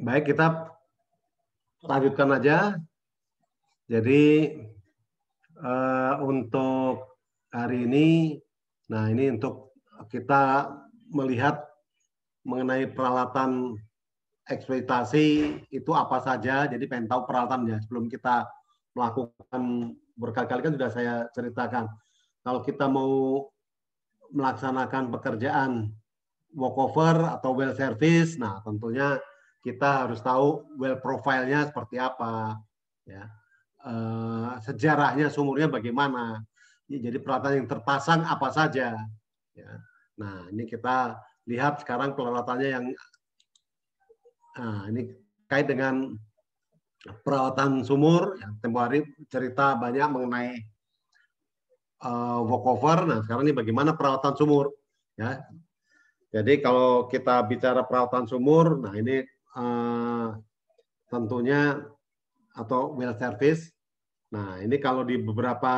Baik, kita lanjutkan aja. Jadi uh, untuk hari ini, nah ini untuk kita melihat mengenai peralatan eksploitasi itu apa saja. Jadi pengen tahu peralatannya sebelum kita melakukan berkali-kali kan sudah saya ceritakan. Kalau kita mau melaksanakan pekerjaan walkover atau well service, nah tentunya kita harus tahu well profile-nya seperti apa, ya. Uh, sejarahnya, sumurnya bagaimana. Ini jadi peralatan yang terpasang apa saja. Ya. Nah, ini kita lihat sekarang peralatannya yang nah, ini kait dengan peralatan sumur yang tempo hari cerita banyak mengenai uh, eh, walkover. Nah, sekarang ini bagaimana peralatan sumur ya. Jadi kalau kita bicara peralatan sumur, nah ini Eh, tentunya atau well service. Nah, ini kalau di beberapa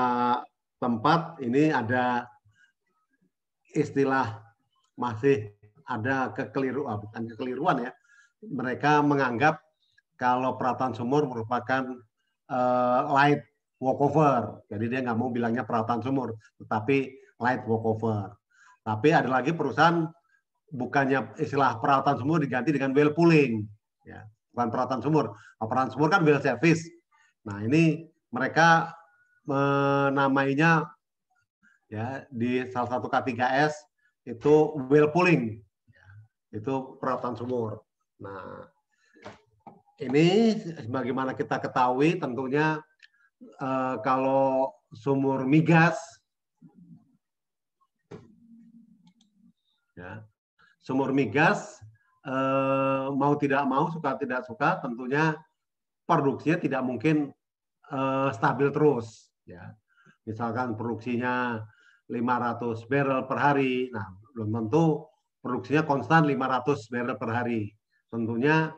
tempat ini ada istilah masih ada kekeliruan, bukan kekeliruan ya. Mereka menganggap kalau peralatan sumur merupakan uh, light walkover. Jadi dia nggak mau bilangnya peralatan sumur, tetapi light walkover. Tapi ada lagi perusahaan bukannya istilah peralatan sumur diganti dengan well pulling, ya bukan peralatan sumur peralatan sumur kan well service nah ini mereka menamainya ya di salah satu K3S itu well pulling, ya. itu peralatan sumur nah ini sebagaimana kita ketahui tentunya eh, kalau sumur migas ya sumur migas eh, mau tidak mau suka tidak suka tentunya produksinya tidak mungkin eh, stabil terus ya misalkan produksinya 500 barrel per hari nah belum tentu produksinya konstan 500 barrel per hari tentunya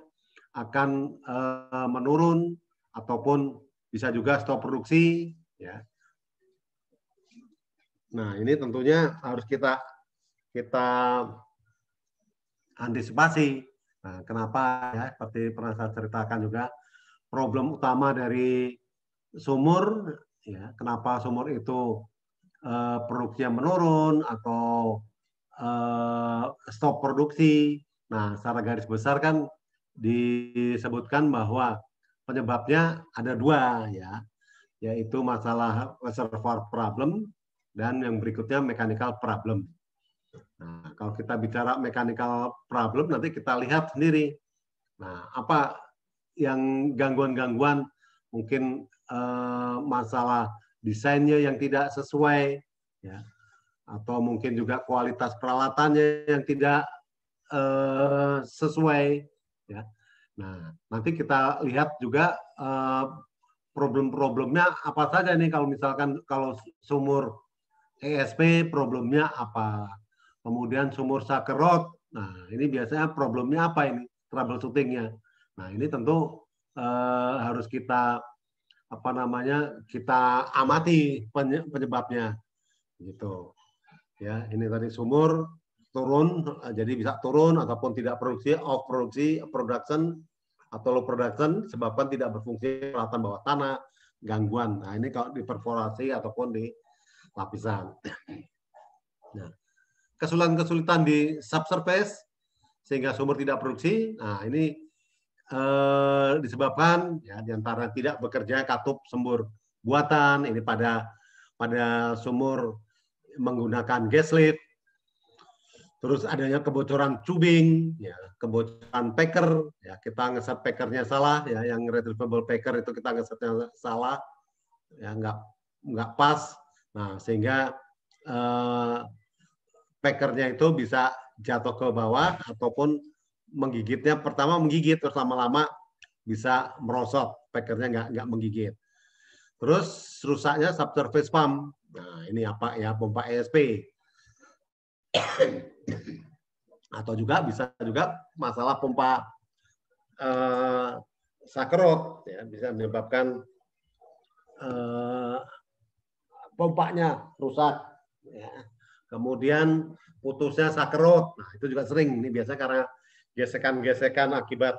akan eh, menurun ataupun bisa juga stop produksi ya nah ini tentunya harus kita kita antisipasi. Nah, kenapa ya seperti pernah saya ceritakan juga problem utama dari sumur ya kenapa sumur itu eh, produksinya menurun atau eh, stop produksi. Nah, secara garis besar kan disebutkan bahwa penyebabnya ada dua ya, yaitu masalah reservoir problem dan yang berikutnya mechanical problem. Nah, kalau kita bicara mechanical problem, nanti kita lihat sendiri. Nah, apa yang gangguan-gangguan mungkin eh, masalah desainnya yang tidak sesuai, ya, atau mungkin juga kualitas peralatannya yang tidak eh, sesuai, ya. Nah, nanti kita lihat juga eh, problem-problemnya apa saja nih kalau misalkan kalau sumur ESP problemnya apa kemudian sumur sakerot. Nah, ini biasanya problemnya apa ini? Troubleshooting-nya. Nah, ini tentu eh, harus kita apa namanya kita amati penyebabnya gitu ya ini tadi sumur turun eh, jadi bisa turun ataupun tidak produksi off produksi production atau low production sebabkan tidak berfungsi peralatan bawah tanah gangguan nah ini kalau di perforasi ataupun di lapisan nah kesulitan-kesulitan di subsurface sehingga sumur tidak produksi. Nah, ini eh, disebabkan ya diantara tidak bekerja katup sumur buatan ini pada pada sumur menggunakan gas lift. Terus adanya kebocoran tubing, ya, kebocoran packer, ya kita ngeset packernya salah, ya yang retrievable packer itu kita ngesetnya salah, ya nggak nggak pas. Nah sehingga eh, packernya itu bisa jatuh ke bawah ataupun menggigitnya pertama menggigit terus lama-lama bisa merosot packernya nggak nggak menggigit terus rusaknya subsurface pump nah ini apa ya pompa ESP atau juga bisa juga masalah pompa eh, sakrot ya bisa menyebabkan eh, pompanya rusak ya Kemudian putusnya sakerot. Nah, itu juga sering. Ini biasanya karena gesekan-gesekan akibat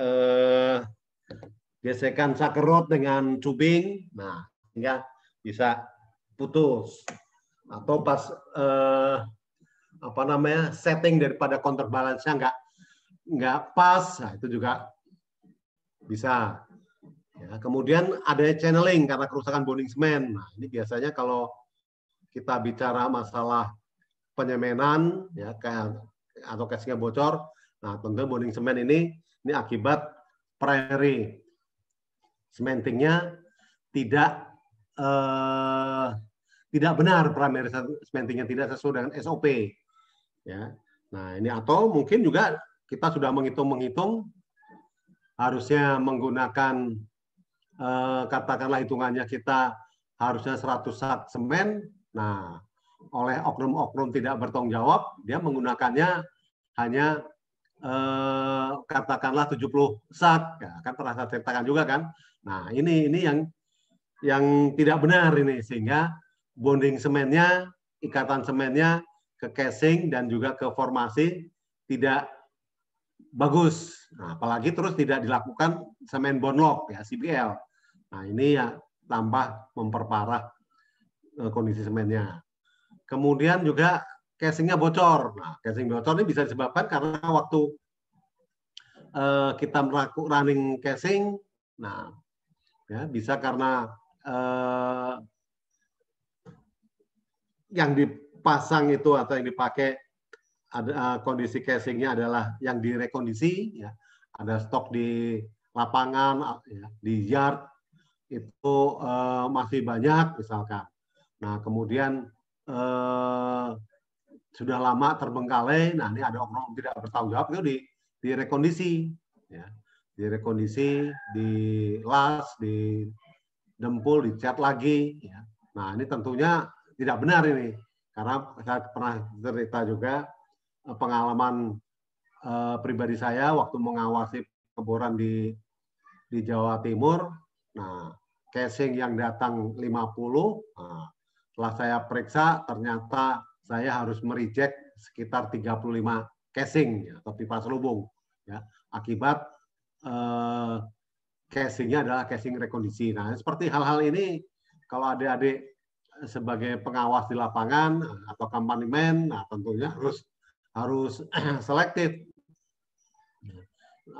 eh, gesekan sakerot dengan cubing. Nah, sehingga bisa putus. Atau pas eh, apa namanya setting daripada counterbalance-nya nggak nggak pas, nah, itu juga bisa. Ya, kemudian ada channeling karena kerusakan bonding semen. Nah, ini biasanya kalau kita bicara masalah penyemenan ya kayak atau casingnya bocor. Nah, tentu bonding semen ini ini akibat primary sementingnya tidak eh, tidak benar primary sementingnya tidak sesuai dengan SOP. Ya. Nah, ini atau mungkin juga kita sudah menghitung-menghitung harusnya menggunakan eh, katakanlah hitungannya kita harusnya 100 sak semen Nah, oleh oknum-oknum tidak bertanggung jawab, dia menggunakannya hanya eh, katakanlah 70 saat, ya, kan terasa ceritakan juga kan. Nah, ini ini yang yang tidak benar ini sehingga bonding semennya, ikatan semennya ke casing dan juga ke formasi tidak bagus. Nah, apalagi terus tidak dilakukan semen bonlock ya CBL. Nah, ini ya tambah memperparah Eh, kondisi semennya. Kemudian juga casingnya bocor. Nah, casing bocor ini bisa disebabkan karena waktu uh, kita melakukan running casing, nah, ya, bisa karena uh, yang dipasang itu atau yang dipakai ada uh, kondisi casingnya adalah yang direkondisi, ya, ada stok di lapangan, ya, di yard itu masih banyak misalkan. Nah, kemudian eh, sudah lama terbengkalai, nah ini ada oknum tidak bertanggung jawab itu di direkondisi ya. Direkondisi, di las, di dempul, dicat lagi ya. Nah, ini tentunya tidak benar ini. Karena saya pernah cerita juga eh, pengalaman eh, pribadi saya waktu mengawasi keboran di di Jawa Timur. Nah, casing yang datang 50, nah, setelah saya periksa, ternyata saya harus mereject sekitar 35 casing ya, atau pipa selubung. Ya. Akibat eh, casingnya adalah casing rekondisi. Nah, seperti hal-hal ini, kalau adik-adik sebagai pengawas di lapangan atau man, nah tentunya harus harus selektif,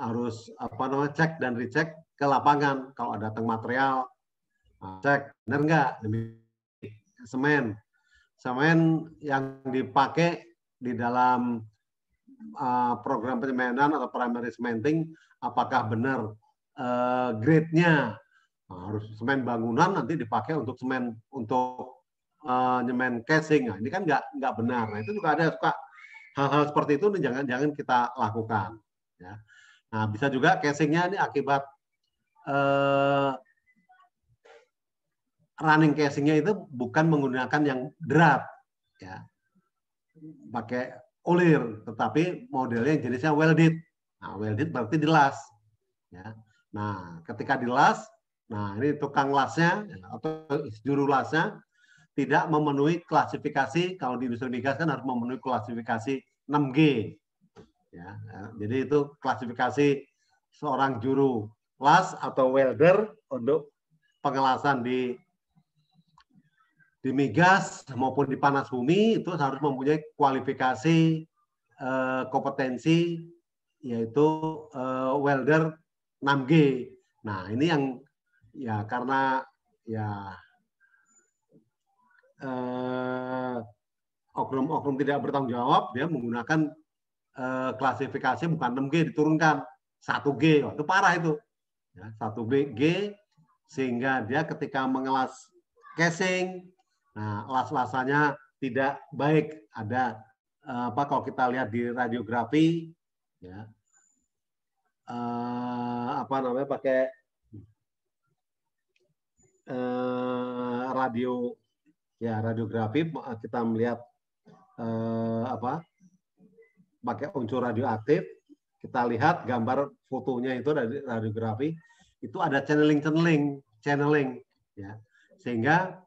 harus apa namanya cek dan recheck ke lapangan kalau ada datang material, nah, cek benar nggak semen. Semen yang dipakai di dalam uh, program penyemenan atau primary cementing apakah benar uh, grade-nya nah, harus semen bangunan nanti dipakai untuk semen untuk uh, nyemen casing nah, ini kan nggak nggak benar nah, itu juga ada suka hal-hal seperti itu jangan jangan kita lakukan ya nah bisa juga casingnya ini akibat uh, running casingnya itu bukan menggunakan yang derap, ya, pakai ulir tetapi modelnya jenisnya welded. Nah, welded berarti dilas, ya. Nah, ketika dilas, nah ini tukang lasnya atau juru lasnya tidak memenuhi klasifikasi kalau di industri migas kan harus memenuhi klasifikasi 6G. ya. jadi itu klasifikasi seorang juru las atau welder untuk pengelasan di di migas maupun di panas bumi itu harus mempunyai kualifikasi eh, kompetensi yaitu eh, welder 6G. Nah, ini yang ya karena ya eh, oknum-oknum tidak bertanggung jawab dia menggunakan eh, klasifikasi bukan 6G diturunkan 1G. oh, itu parah itu. Ya, 1G sehingga dia ketika mengelas casing Nah, las-lasannya tidak baik. Ada eh, apa kalau kita lihat di radiografi ya. Eh, apa namanya pakai eh, radio ya radiografi kita melihat eh, apa pakai unsur radioaktif kita lihat gambar fotonya itu dari radiografi itu ada channeling channeling channeling ya sehingga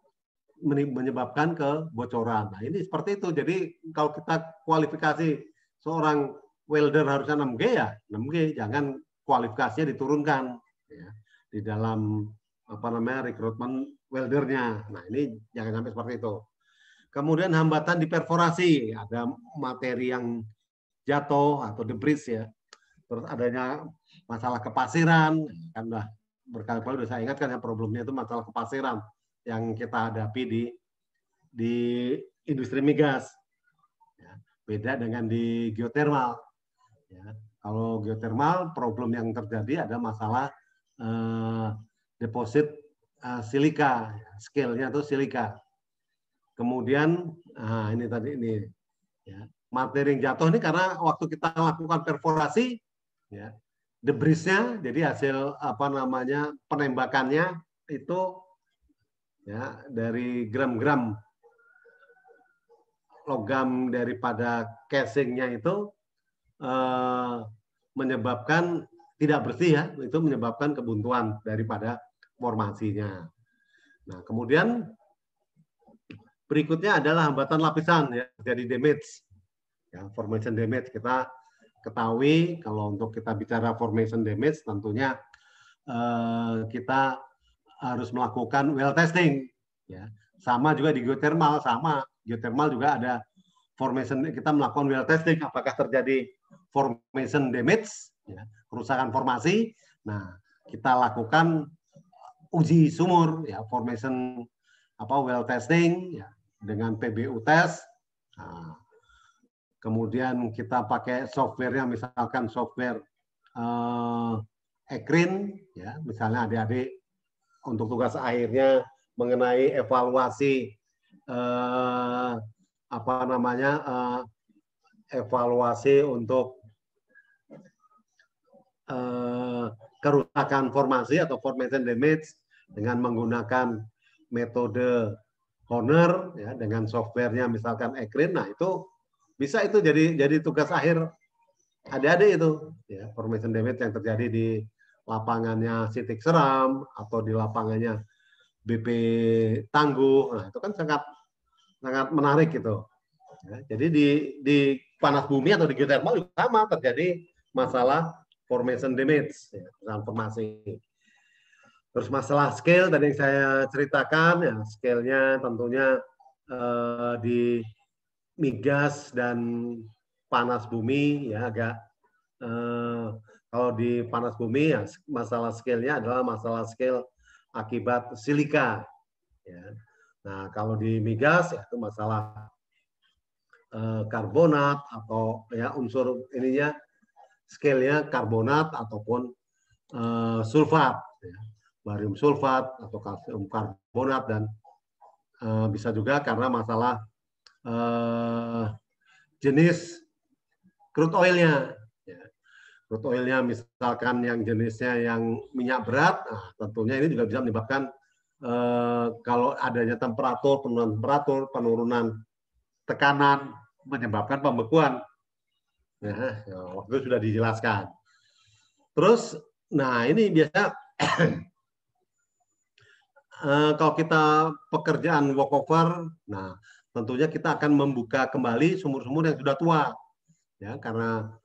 menyebabkan kebocoran. Nah, ini seperti itu. Jadi kalau kita kualifikasi seorang welder harusnya 6G ya, 6G jangan kualifikasinya diturunkan ya, di dalam apa namanya rekrutmen weldernya. Nah, ini jangan sampai seperti itu. Kemudian hambatan di perforasi, ada materi yang jatuh atau debris ya. Terus adanya masalah kepasiran, kan dah berkali-kali sudah saya ingatkan ya problemnya itu masalah kepasiran yang kita hadapi di di industri migas. Ya, beda dengan di geotermal. Ya, kalau geotermal problem yang terjadi ada masalah eh, deposit eh, silika, skillnya itu silika. Kemudian nah ini tadi ini ya, materi yang jatuh ini karena waktu kita lakukan perforasi ya debrisnya jadi hasil apa namanya penembakannya itu ya dari gram-gram logam daripada casingnya itu eh, menyebabkan tidak bersih ya itu menyebabkan kebuntuan daripada formasinya. Nah kemudian berikutnya adalah hambatan lapisan ya jadi damage ya formation damage kita ketahui kalau untuk kita bicara formation damage tentunya eh, kita harus melakukan well testing. Ya. Sama juga di geothermal, sama. Geothermal juga ada formation, kita melakukan well testing, apakah terjadi formation damage, ya, kerusakan formasi. Nah, kita lakukan uji sumur, ya, formation apa well testing ya, dengan PBU test. Nah, kemudian kita pakai softwarenya, misalkan software eh, Ekrin, ya, misalnya adik-adik untuk tugas akhirnya mengenai evaluasi eh, apa namanya eh, evaluasi untuk eh, kerusakan formasi atau formation damage dengan menggunakan metode Honor ya dengan softwarenya misalkan Ekrin nah itu bisa itu jadi jadi tugas akhir ada-ada itu ya formation damage yang terjadi di lapangannya Sitik Seram atau di lapangannya BP Tangguh. Nah, itu kan sangat sangat menarik gitu. Ya, jadi di di panas bumi atau di geothermal juga sama terjadi masalah formation damage, ya, transformasi. Terus masalah scale tadi yang saya ceritakan, ya scale-nya tentunya eh, di migas dan panas bumi ya agak eh, kalau di panas bumi ya masalah skillnya adalah masalah skill akibat silika. Ya. Nah kalau di migas ya itu masalah eh, karbonat atau ya unsur ininya skillnya karbonat ataupun eh, sulfat, ya. barium sulfat atau kalsium karbonat dan eh, bisa juga karena masalah eh, jenis crude oilnya crude oilnya misalkan yang jenisnya yang minyak berat, nah, tentunya ini juga bisa menyebabkan eh, kalau adanya temperatur, penurunan temperatur, penurunan tekanan menyebabkan pembekuan. ya, ya waktu itu sudah dijelaskan. Terus, nah ini biasa eh, kalau kita pekerjaan walkover, nah tentunya kita akan membuka kembali sumur-sumur yang sudah tua, ya karena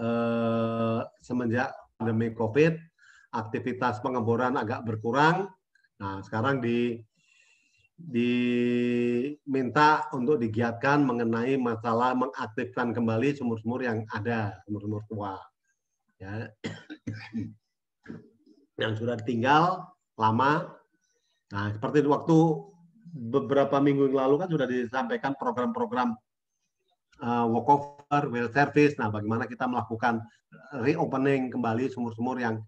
eh, semenjak pandemi COVID, aktivitas pengeboran agak berkurang. Nah, sekarang di diminta untuk digiatkan mengenai masalah mengaktifkan kembali sumur-sumur yang ada, sumur-sumur tua. Ya. yang sudah tinggal lama. Nah, seperti waktu beberapa minggu yang lalu kan sudah disampaikan program-program uh, eh, walkover, well service. Nah, bagaimana kita melakukan eh, reopening kembali sumur-sumur yang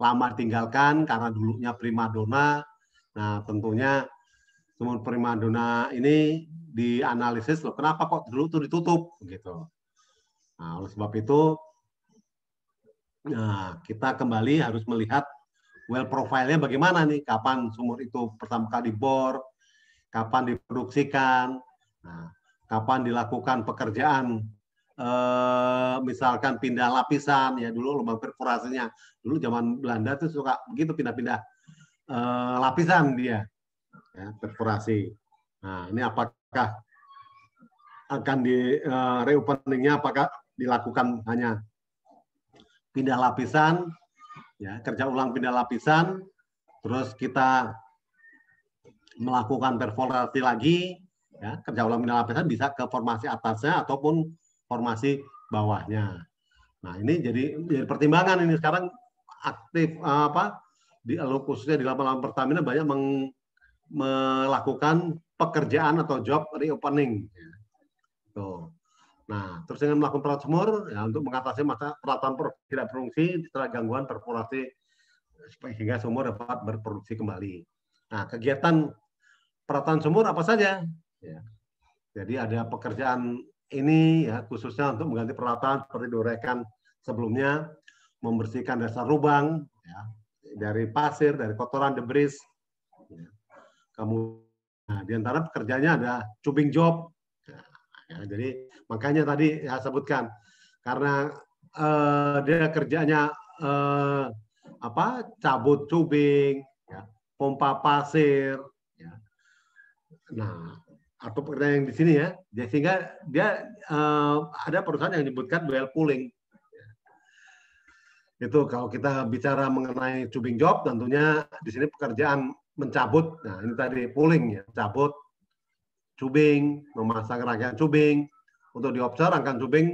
lama tinggalkan karena dulunya primadona. Nah, tentunya sumur primadona ini dianalisis loh kenapa kok dulu tuh ditutup gitu. Nah, oleh sebab itu nah, kita kembali harus melihat well profile bagaimana nih, kapan sumur itu pertama kali bor, kapan diproduksikan. Nah, kapan dilakukan pekerjaan eh, misalkan pindah lapisan ya dulu lubang perforasinya dulu zaman Belanda tuh suka begitu pindah-pindah eh, lapisan dia ya, perforasi. Nah ini apakah akan di eh, reopeningnya apakah dilakukan hanya pindah lapisan ya kerja ulang pindah lapisan terus kita melakukan perforasi lagi Ya, kerja ulang minimal lapisan bisa ke formasi atasnya ataupun formasi bawahnya. Nah, ini jadi, jadi pertimbangan ini sekarang aktif apa di khususnya di lapangan Pertamina banyak meng, melakukan pekerjaan atau job reopening. Tuh. Nah, terus dengan melakukan semur ya, untuk mengatasi masa peralatan tidak berfungsi setelah gangguan perforasi sehingga semua dapat berproduksi kembali. Nah, kegiatan peralatan sumur apa saja? Ya. Jadi ada pekerjaan ini ya khususnya untuk mengganti peralatan seperti diuraikan sebelumnya, membersihkan dasar lubang ya, dari pasir, dari kotoran debris. Ya. Kamu nah, di antara pekerjaannya ada tubing job. Ya, ya, jadi makanya tadi saya sebutkan karena eh, dia kerjanya eh, apa cabut tubing, ya, pompa pasir, Nah, atau pekerjaan yang di sini ya, dia, sehingga dia uh, ada perusahaan yang disebutkan well pooling. Itu kalau kita bicara mengenai tubing job, tentunya di sini pekerjaan mencabut, nah ini tadi pooling ya, cabut tubing, memasang rangkaian tubing untuk diobser rangkaian cubing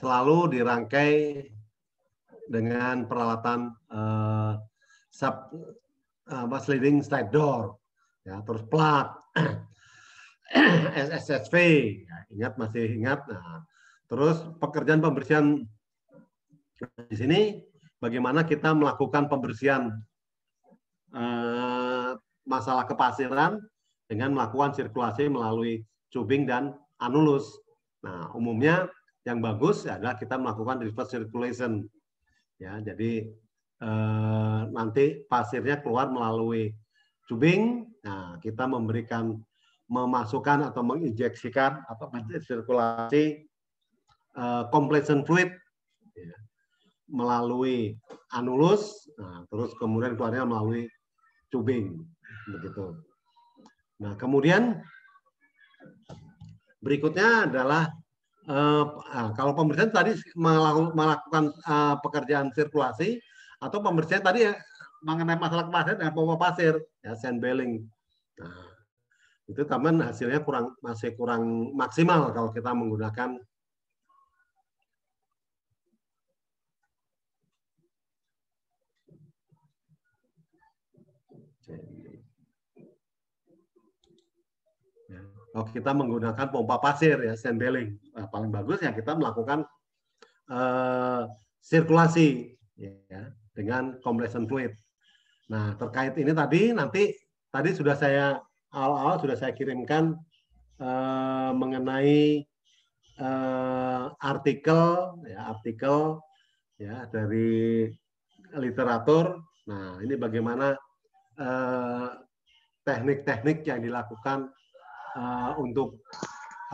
selalu dirangkai dengan peralatan uh, sub was ah, leading slide door, ya, terus plat, SSV, ya, ingat masih ingat. Nah, terus pekerjaan pembersihan di sini, bagaimana kita melakukan pembersihan uh, masalah kepasiran dengan melakukan sirkulasi melalui tubing dan anulus. Nah, umumnya yang bagus adalah kita melakukan reverse circulation. Ya, jadi Eh, nanti pasirnya keluar melalui tubing. Nah, kita memberikan memasukkan atau menginjeksikan atau hmm. sirkulasi uh, fluid ya, melalui anulus, nah, terus kemudian keluarnya melalui tubing, begitu. Nah, kemudian berikutnya adalah uh, kalau pemeriksaan tadi melakukan uh, pekerjaan sirkulasi, atau pembersihan tadi ya, mengenai masalah kemasan dengan pompa pasir ya sand Nah, itu teman hasilnya kurang masih kurang maksimal kalau kita menggunakan ya, kalau kita menggunakan pompa pasir ya sand nah, paling bagus ya kita melakukan uh, sirkulasi ya dengan compression fluid. Nah, terkait ini tadi nanti tadi sudah saya awal-awal sudah saya kirimkan eh, mengenai eh, artikel ya artikel ya dari literatur. Nah, ini bagaimana eh, teknik-teknik eh, yang dilakukan eh, untuk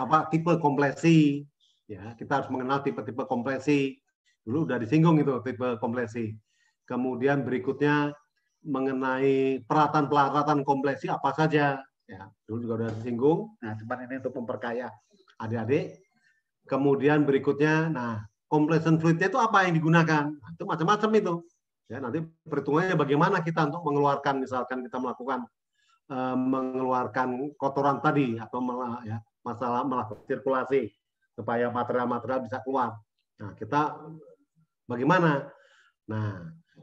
apa tipe kompresi ya kita harus mengenal tipe-tipe kompresi dulu udah disinggung itu tipe kompresi. Kemudian berikutnya mengenai peralatan-peralatan kompleksi apa saja. Ya, dulu juga sudah singgung. Nah, cuman ini untuk memperkaya adik-adik. Kemudian berikutnya, nah, complacent fluidnya itu apa yang digunakan? Nah, itu macam-macam itu. Ya, nanti perhitungannya bagaimana kita untuk mengeluarkan, misalkan kita melakukan e, mengeluarkan kotoran tadi atau malah, ya, masalah melakukan sirkulasi supaya material-material bisa keluar. Nah, kita bagaimana? Nah,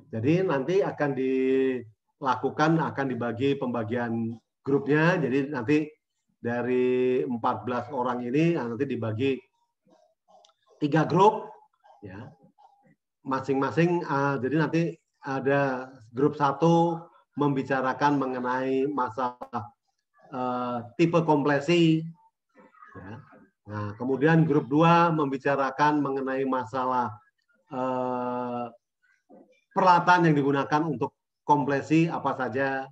jadi nanti akan dilakukan akan dibagi pembagian grupnya. Jadi nanti dari 14 orang ini nanti dibagi tiga grup ya. Masing-masing uh, jadi nanti ada grup satu membicarakan mengenai masalah uh, tipe kompresi ya. Nah, kemudian grup dua membicarakan mengenai masalah uh, peralatan yang digunakan untuk kompresi apa saja.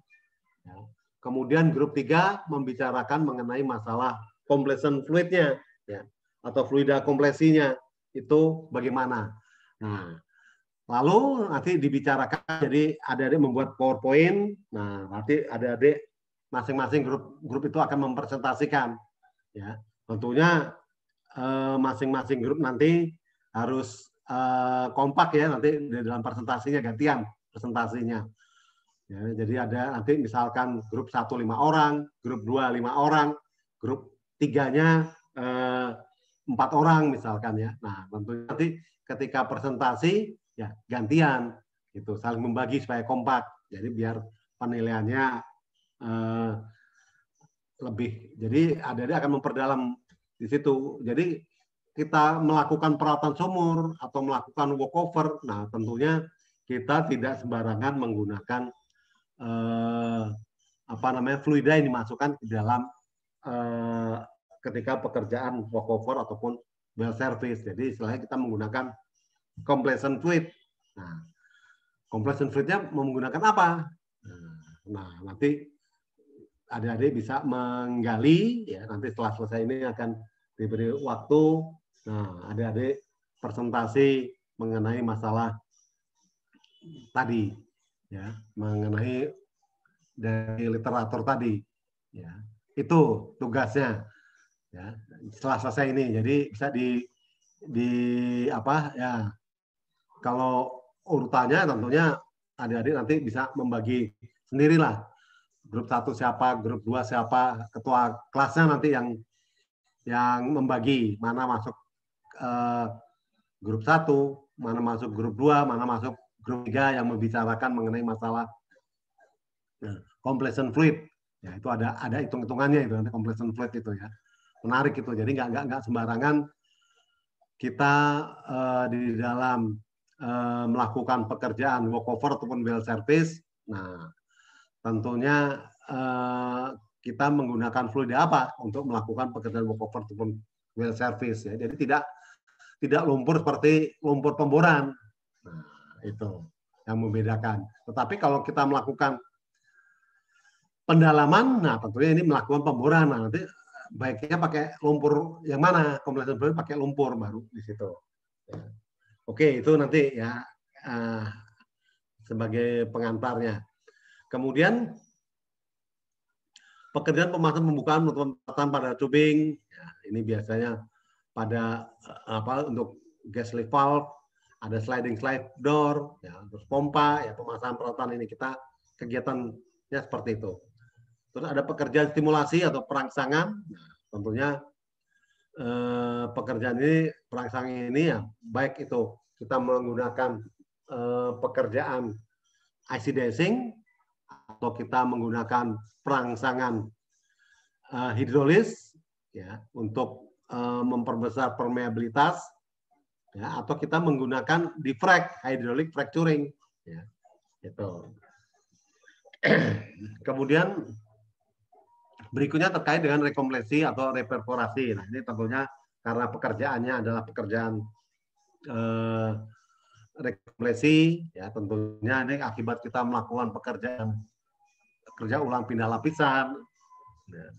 Ya. Kemudian grup 3 membicarakan mengenai masalah compression fluidnya ya, atau fluida kompresinya itu bagaimana. Nah, lalu nanti dibicarakan jadi ada adik membuat PowerPoint. Nah, nanti ada adik masing-masing grup grup itu akan mempresentasikan ya. Tentunya eh, masing-masing eh, grup nanti harus Eh, kompak ya nanti di dalam presentasinya gantian presentasinya. Ya, jadi ada nanti misalkan grup satu lima orang, grup dua lima orang, grup tiganya eh, empat eh, orang misalkan ya. Nah tentu nanti ketika presentasi ya gantian itu saling membagi supaya kompak. Jadi biar penilaiannya eh, lebih. Jadi ada dia akan memperdalam di situ. Jadi kita melakukan peralatan sumur atau melakukan walkover, nah tentunya kita tidak sembarangan menggunakan eh, apa namanya fluida yang dimasukkan ke dalam eh, ketika pekerjaan walkover ataupun well service. Jadi istilahnya kita menggunakan compression fluid. Nah, compression fluidnya menggunakan apa? Nah, nah, nanti adik-adik bisa menggali ya nanti setelah selesai ini akan diberi waktu Nah, adik-adik presentasi mengenai masalah tadi, ya, mengenai dari literatur tadi, ya, itu tugasnya, ya, setelah selesai ini, jadi bisa di di apa ya, kalau urutannya tentunya adik-adik nanti bisa membagi sendirilah grup satu siapa, grup dua siapa, ketua kelasnya nanti yang yang membagi mana masuk Eh, grup satu, mana masuk grup dua, mana masuk grup tiga yang membicarakan mengenai masalah nah, fluid. Ya, itu ada ada hitung-hitungannya itu nanti complacent fluid itu ya. Menarik itu. Jadi nggak nggak nggak sembarangan kita uh, di dalam uh, melakukan pekerjaan walkover ataupun well service. Nah, tentunya uh, kita menggunakan fluid apa untuk melakukan pekerjaan walkover ataupun well service ya. Jadi tidak tidak lumpur seperti lumpur pemboran. Nah, nah, itu yang membedakan. Tetapi kalau kita melakukan pendalaman, nah tentunya ini melakukan pemboran. Nah, nanti baiknya pakai lumpur yang mana? Kompleksan lumpur pakai lumpur baru di situ. Ya. Oke, itu nanti ya uh, sebagai pengantarnya. Kemudian pekerjaan pemasangan pembukaan penutupan pada tubing. Ya, ini biasanya pada eh, apa untuk gas lift valve, ada sliding slide door, ya, terus pompa, ya pemasangan peralatan ini kita kegiatannya seperti itu. Terus ada pekerjaan stimulasi atau perangsangan, nah, tentunya eh, pekerjaan ini perangsangan ini ya baik itu kita menggunakan eh, pekerjaan IC dancing atau kita menggunakan perangsangan eh, hidrolis ya untuk Eh, memperbesar permeabilitas ya, atau kita menggunakan defrag hydraulic fracturing ya, itu Kemudian berikutnya terkait dengan rekompresi atau reperforasi. Nah, ini tentunya karena pekerjaannya adalah pekerjaan eh, rekompresi ya tentunya ini akibat kita melakukan pekerjaan kerja ulang pindah lapisan ya,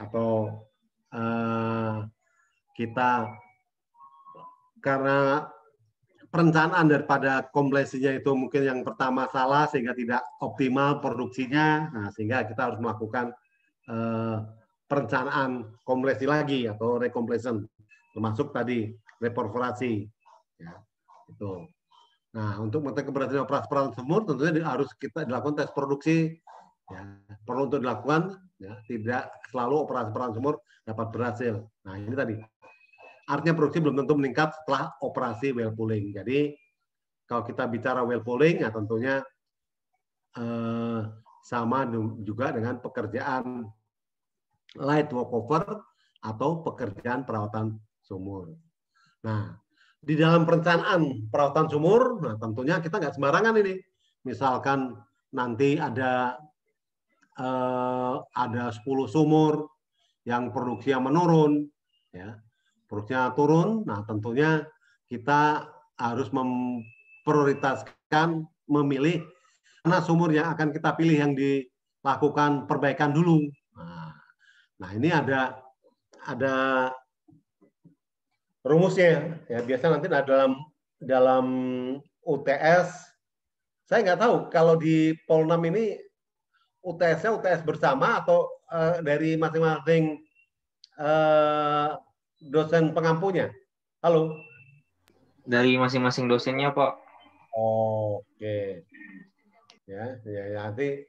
atau Eh, kita karena perencanaan daripada kompleksinya itu mungkin yang pertama salah sehingga tidak optimal produksinya. Nah, sehingga kita harus melakukan eh, perencanaan kompleksi lagi atau recompletion termasuk tadi reperforasi. Ya, itu. Nah, untuk mengetahui keberhasilan operasi peralatan semur tentunya harus kita dilakukan tes produksi. Ya, perlu untuk dilakukan Ya, tidak selalu operasi perawatan sumur dapat berhasil. Nah ini tadi. Artinya produksi belum tentu meningkat setelah operasi well pulling. Jadi kalau kita bicara well pulling ya tentunya eh, sama juga dengan pekerjaan light walkover atau pekerjaan perawatan sumur. Nah, di dalam perencanaan perawatan sumur, nah tentunya kita nggak sembarangan ini. Misalkan nanti ada eh, ada 10 sumur yang produksinya menurun, ya produksinya turun. Nah tentunya kita harus memprioritaskan memilih mana sumur yang akan kita pilih yang dilakukan perbaikan dulu. Nah, nah ini ada ada rumusnya ya biasa nanti dalam dalam UTS saya nggak tahu kalau di Polnam ini UTS-nya UTS bersama atau uh, dari masing-masing uh, dosen pengampunya? Halo. Dari masing-masing dosennya, Pak. Oh, oke. Okay. Ya, ya, ya, nanti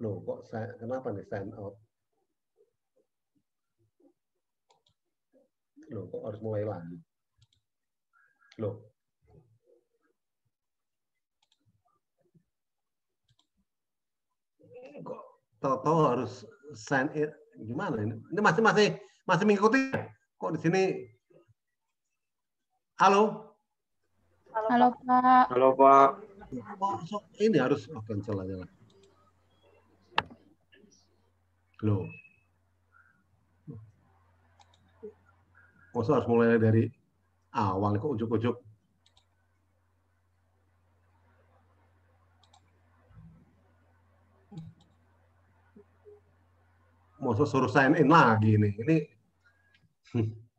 loh kok saya kenapa nih sign out? Loh kok harus mulai lagi? Loh, Toto harus sign in gimana ini? Ini masih masih masih mengikuti kok di sini. Halo. Halo, Halo Pak. Halo Pak. Ini harus oh, cancel aja lah. Halo. Masa harus mulai dari awal kok ujuk-ujuk Oso suruh sign in lagi nih. Ini